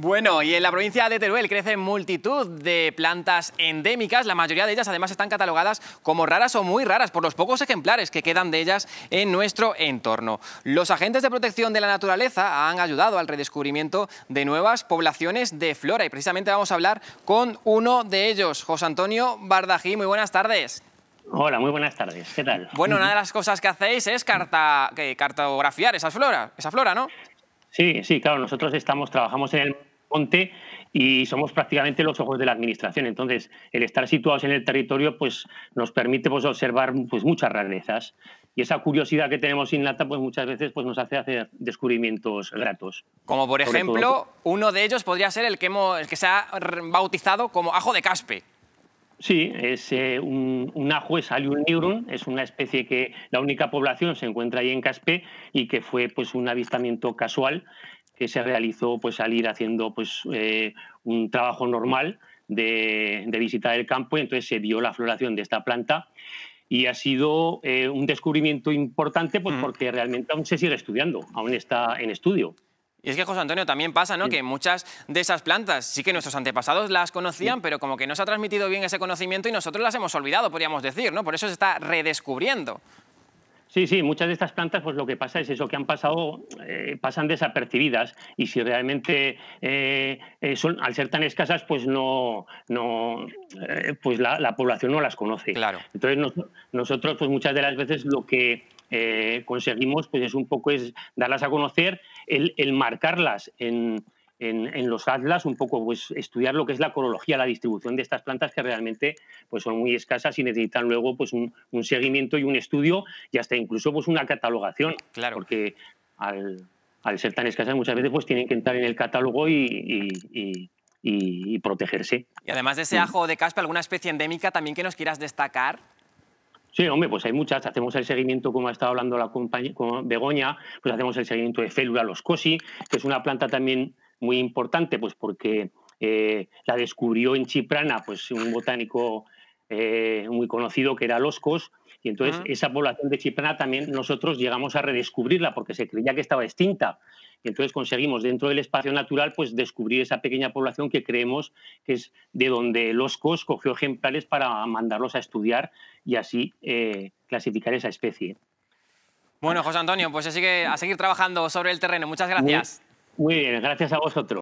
Bueno, y en la provincia de Teruel crecen multitud de plantas endémicas. La mayoría de ellas además están catalogadas como raras o muy raras por los pocos ejemplares que quedan de ellas en nuestro entorno. Los agentes de protección de la naturaleza han ayudado al redescubrimiento de nuevas poblaciones de flora y precisamente vamos a hablar con uno de ellos, José Antonio Bardají. Muy buenas tardes. Hola, muy buenas tardes. ¿Qué tal? Bueno, una de las cosas que hacéis es carta, eh, cartografiar esa flora, esa flora, ¿no? Sí, sí, claro, nosotros estamos, trabajamos en el monte y somos prácticamente los ojos de la administración. Entonces, el estar situados en el territorio pues, nos permite pues, observar pues, muchas rarezas. Y esa curiosidad que tenemos innata pues, muchas veces pues, nos hace hacer descubrimientos gratos. Como por ejemplo, uno de ellos podría ser el que, que se ha bautizado como ajo de caspe. Sí, es eh, un, ajo, es Allium neuron, es una especie que la única población se encuentra ahí en Caspe y que fue pues un avistamiento casual que se realizó pues, al ir haciendo pues, eh, un trabajo normal de, de visita del campo y entonces se dio la floración de esta planta y ha sido eh, un descubrimiento importante pues, porque realmente aún se sigue estudiando, aún está en estudio. Y es que, José Antonio, también pasa ¿no? que muchas de esas plantas sí que nuestros antepasados las conocían, pero como que no se ha transmitido bien ese conocimiento y nosotros las hemos olvidado, podríamos decir, ¿no? Por eso se está redescubriendo. Sí, sí, muchas de estas plantas, pues lo que pasa es eso, que han pasado, eh, pasan desapercibidas y si realmente eh, eh, son, al ser tan escasas, pues no, no pues la, población no las conoce. Claro. Entonces nosotros, pues muchas de las veces lo que conseguimos, pues es un poco es darlas a conocer, el, el marcarlas en en, los atlas, un poco pues, estudiar lo que es la corología, la distribución de estas plantas que realmente pues, son muy escasas y necesitan luego pues, un, seguimiento y un estudio y hasta incluso pues, una catalogación. Claro. Porque al, ser tan escasas muchas veces pues, tienen que entrar en el catálogo y, protegerse. Y además de ese ajo de caspa, ¿alguna especie endémica también que nos quieras destacar? Sí, hombre, pues hay muchas. Hacemos el seguimiento, como ha estado hablando la compañía, Begoña, pues hacemos el seguimiento de Félula loscosi, que es una planta también muy importante, pues porque eh, la descubrió en Chiprana, pues un botánico eh, muy conocido que era Loscos, y entonces esa población de Chiprana también nosotros llegamos a redescubrirla porque se creía que estaba extinta. Y entonces conseguimos dentro del espacio natural pues descubrir esa pequeña población que creemos que es de donde Loscos cogió ejemplares para mandarlos a estudiar y así eh, clasificar esa especie. Bueno, José Antonio, pues así que a seguir trabajando sobre el terreno. Muchas gracias. Muy bien, gracias a vosotros.